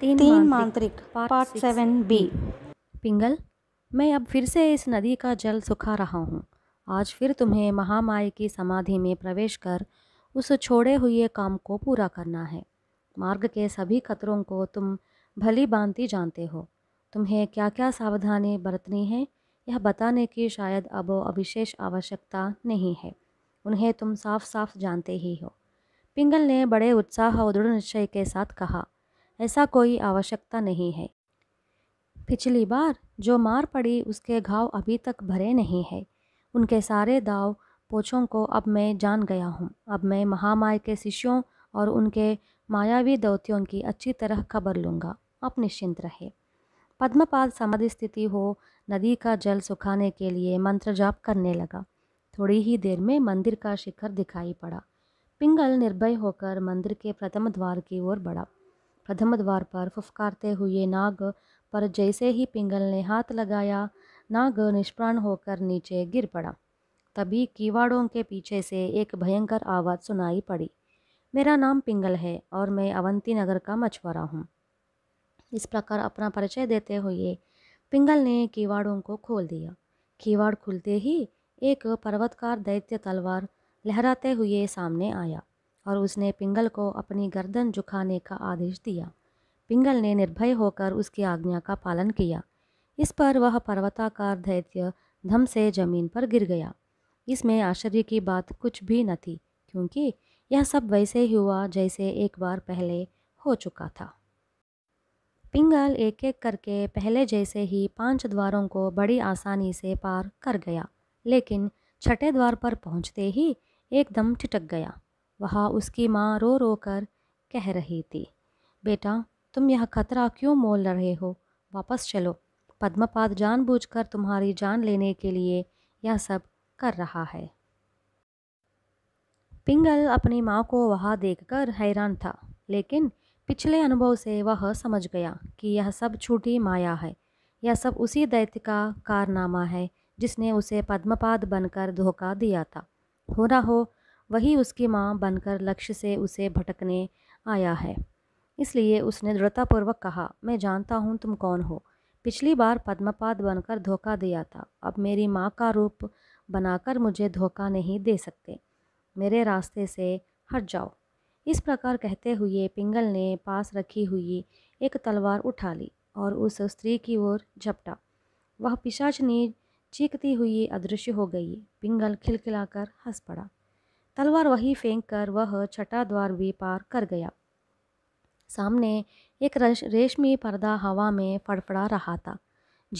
तीन, तीन मांत्रिक part seven B पिंगल मैं अब फिर से इस नदी का जल सुखा रहा हूँ आज फिर तुम्हें महामाई की समाधि में प्रवेश कर उस छोड़े हुए काम को पूरा करना है मार्ग के सभी खतरों को तुम भली भांति जानते हो तुम्हें क्या क्या सावधानी बरतनी है यह बताने की शायद अब अविशेष आवश्यकता नहीं है उन्हें तुम साफ साफ जानते ही हो पिंगल ने बड़े उत्साह और दृढ़ निश्चय के साथ कहा ऐसा कोई आवश्यकता नहीं है पिछली बार जो मार पड़ी उसके घाव अभी तक भरे नहीं है उनके सारे दाव पोछों को अब मैं जान गया हूँ अब मैं महामाया के शिष्यों और उनके मायावी दौतियों की अच्छी तरह खबर लूँगा आप निश्चिंत रहे पद्मपाद समाधि स्थिति हो नदी का जल सुखाने के लिए मंत्र जाप करने लगा थोड़ी ही देर में मंदिर का शिखर दिखाई पड़ा पिंगल निर्भय होकर मंदिर के प्रथम द्वार की ओर बढ़ा प्रथम द्वार पर फुफकारते हुए नाग पर जैसे ही पिंगल ने हाथ लगाया नाग निष्प्राण होकर नीचे गिर पड़ा तभी कीवाड़ों के पीछे से एक भयंकर आवाज़ सुनाई पड़ी मेरा नाम पिंगल है और मैं अवंती नगर का मछुआरा हूँ इस प्रकार अपना परिचय देते हुए पिंगल ने कीवाड़ों को खोल दिया कीवाड़ खुलते ही एक पर्वतकार दैत्य तलवार लहराते हुए सामने आया और उसने पिंगल को अपनी गर्दन झुकाने का आदेश दिया पिंगल ने निर्भय होकर उसकी आज्ञा का पालन किया इस पर वह पर्वताकार धैर्य धम से जमीन पर गिर गया इसमें आश्चर्य की बात कुछ भी न थी क्योंकि यह सब वैसे ही हुआ जैसे एक बार पहले हो चुका था पिंगल एक एक करके पहले जैसे ही पांच द्वारों को बड़ी आसानी से पार कर गया लेकिन छठे द्वार पर पहुंचते ही एकदम ठिटक गया वहाँ उसकी माँ रो रो कर कह रही थी बेटा तुम यह खतरा क्यों मोल रहे हो वापस चलो पद्मपाद जानबूझकर तुम्हारी जान लेने के लिए यह सब कर रहा है पिंगल अपनी माँ को वहाँ देखकर हैरान था लेकिन पिछले अनुभव से वह समझ गया कि यह सब छूटी माया है यह सब उसी दैत्य का कारनामा है जिसने उसे पद्मपाद बनकर धोखा दिया था हो ना हो वही उसकी माँ बनकर लक्ष्य से उसे भटकने आया है इसलिए उसने दृढ़तापूर्वक कहा मैं जानता हूँ तुम कौन हो पिछली बार पद्मपाद बनकर धोखा दिया था अब मेरी माँ का रूप बनाकर मुझे धोखा नहीं दे सकते मेरे रास्ते से हट जाओ इस प्रकार कहते हुए पिंगल ने पास रखी हुई एक तलवार उठा ली और उस स्त्री की ओर झपटा वह पिशाचनी चीखती हुई अदृश्य हो गई पिंगल खिलखिलाकर हंस पड़ा तलवार वही फेंक कर वह छठा द्वार भी पार कर गया सामने एक रेशमी पर्दा हवा में फड़फड़ा रहा था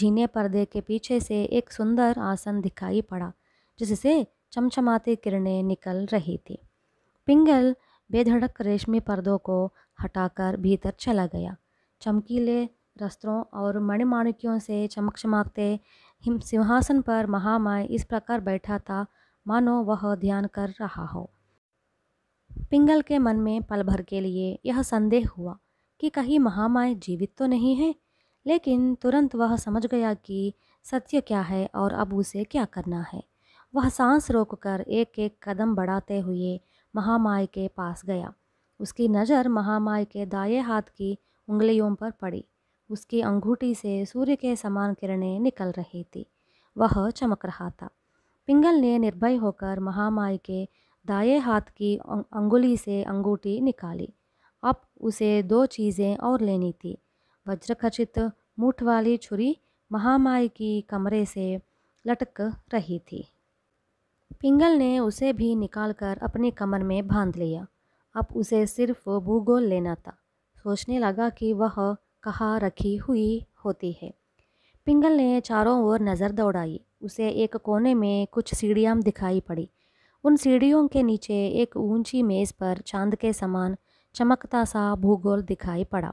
झीने पर्दे के पीछे से एक सुंदर आसन दिखाई पड़ा जिससे चमचमाती किरणें निकल रही थी पिंगल बेधड़क रेशमी पर्दों को हटाकर भीतर चला गया चमकीले रस्त्रों और मणिमाणिकियों से चमक चमकते हिम सिंहासन पर महामाय इस प्रकार बैठा था मानो वह ध्यान कर रहा हो पिंगल के मन में पल भर के लिए यह संदेह हुआ कि कहीं महामाया जीवित तो नहीं है लेकिन तुरंत वह समझ गया कि सत्य क्या है और अब उसे क्या करना है वह सांस रोककर एक एक कदम बढ़ाते हुए महामाय के पास गया उसकी नज़र महामाय के दाएं हाथ की उंगलियों पर पड़ी उसकी अंगूठी से सूर्य के समान किरणें निकल रही थी वह चमक रहा था पिंगल ने निर्भय होकर महामाई के दाए हाथ की अंगुली से अंगूठी निकाली अब उसे दो चीज़ें और लेनी थी वज्रखचित मूठ वाली छुरी महामाई की कमरे से लटक रही थी पिंगल ने उसे भी निकालकर अपनी कमर में बांध लिया अब उसे सिर्फ भूगोल लेना था सोचने लगा कि वह कहाँ रखी हुई होती है पिंगल ने चारों ओर नज़र दौड़ाई उसे एक कोने में कुछ सीढ़ियाँ दिखाई पड़ी उन सीढ़ियों के नीचे एक ऊंची मेज़ पर चांद के समान चमकता सा भूगोल दिखाई पड़ा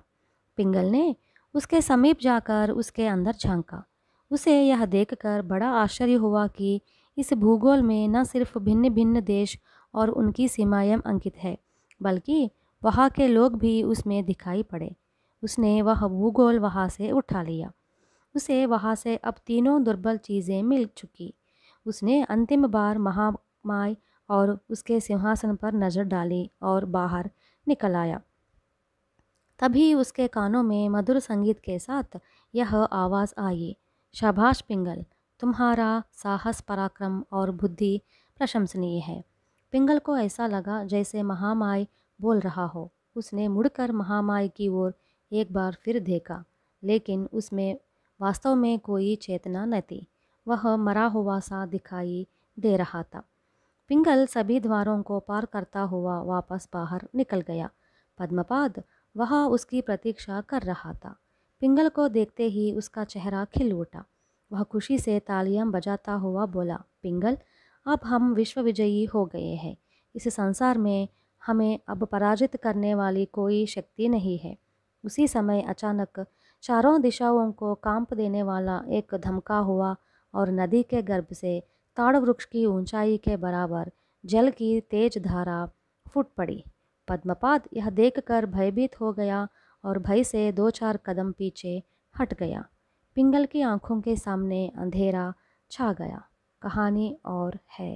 पिंगल ने उसके समीप जाकर उसके अंदर झांका उसे यह देखकर बड़ा आश्चर्य हुआ कि इस भूगोल में न सिर्फ भिन्न भिन्न देश और उनकी सीमाएं अंकित है बल्कि वहाँ के लोग भी उसमें दिखाई पड़े उसने वह भूगोल वहाँ से उठा लिया उसे वहाँ से अब तीनों दुर्बल चीज़ें मिल चुकी उसने अंतिम बार महामाय और उसके सिंहासन पर नज़र डाली और बाहर निकल आया तभी उसके कानों में मधुर संगीत के साथ यह आवाज़ आई शाबाश पिंगल तुम्हारा साहस पराक्रम और बुद्धि प्रशंसनीय है पिंगल को ऐसा लगा जैसे महामाय बोल रहा हो उसने मुड़कर महामाय की ओर एक बार फिर देखा लेकिन उसमें वास्तव में कोई चेतना न थी वह मरा हुआ सा दिखाई दे रहा था पिंगल सभी द्वारों को पार करता हुआ वापस बाहर निकल गया पद्मपाद वह उसकी प्रतीक्षा कर रहा था पिंगल को देखते ही उसका चेहरा खिल उठा वह खुशी से तालियां बजाता हुआ बोला पिंगल अब हम विश्व विजयी हो गए हैं इस संसार में हमें अब पराजित करने वाली कोई शक्ति नहीं है उसी समय अचानक चारों दिशाओं को कांप देने वाला एक धमका हुआ और नदी के गर्भ से ताड़ वृक्ष की ऊंचाई के बराबर जल की तेज धारा फुट पड़ी पद्मपाद यह देखकर भयभीत हो गया और भय से दो चार कदम पीछे हट गया पिंगल की आंखों के सामने अंधेरा छा गया कहानी और है